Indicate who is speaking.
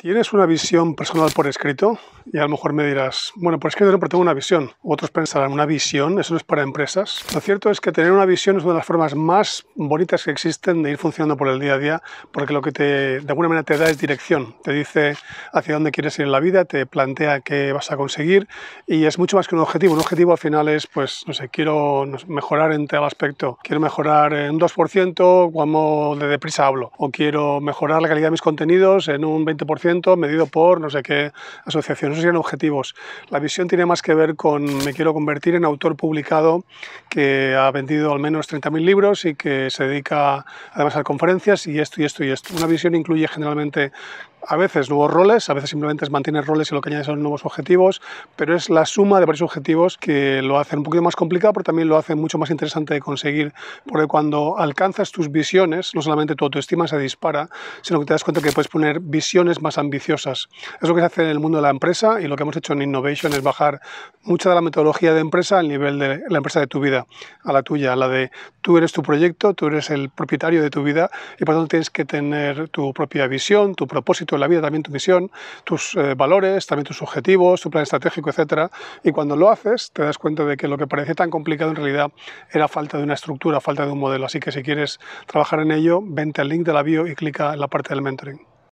Speaker 1: ¿Tienes una visión personal por escrito? Y a lo mejor me dirás, bueno, por escrito no, pero tengo una visión. Otros pensarán, una visión, eso no es para empresas. Lo cierto es que tener una visión es una de las formas más bonitas que existen de ir funcionando por el día a día, porque lo que te, de alguna manera te da es dirección. Te dice hacia dónde quieres ir en la vida, te plantea qué vas a conseguir y es mucho más que un objetivo. Un objetivo al final es, pues, no sé, quiero mejorar en tal aspecto. Quiero mejorar en un 2% cuando de deprisa hablo. O quiero mejorar la calidad de mis contenidos en un 20% medido por no sé qué asociación. Esos serían objetivos. La visión tiene más que ver con me quiero convertir en autor publicado que ha vendido al menos 30.000 libros y que se dedica además a conferencias y esto y esto y esto. Una visión incluye generalmente a veces nuevos roles, a veces simplemente mantener roles y lo que añades son nuevos objetivos, pero es la suma de varios objetivos que lo hace un poquito más complicado, pero también lo hace mucho más interesante de conseguir, porque cuando alcanzas tus visiones, no solamente tu autoestima se dispara, sino que te das cuenta que puedes poner visiones más ambiciosas. Es lo que se hace en el mundo de la empresa y lo que hemos hecho en Innovation es bajar mucha de la metodología de empresa al nivel de la empresa de tu vida, a la tuya, a la de tú eres tu proyecto, tú eres el propietario de tu vida y por tanto tienes que tener tu propia visión, tu propósito en la vida, también tu visión, tus eh, valores, también tus objetivos, tu plan estratégico, etc. Y cuando lo haces, te das cuenta de que lo que parecía tan complicado en realidad era falta de una estructura, falta de un modelo. Así que si quieres trabajar en ello, vente al link de la bio y clica en la parte del mentoring.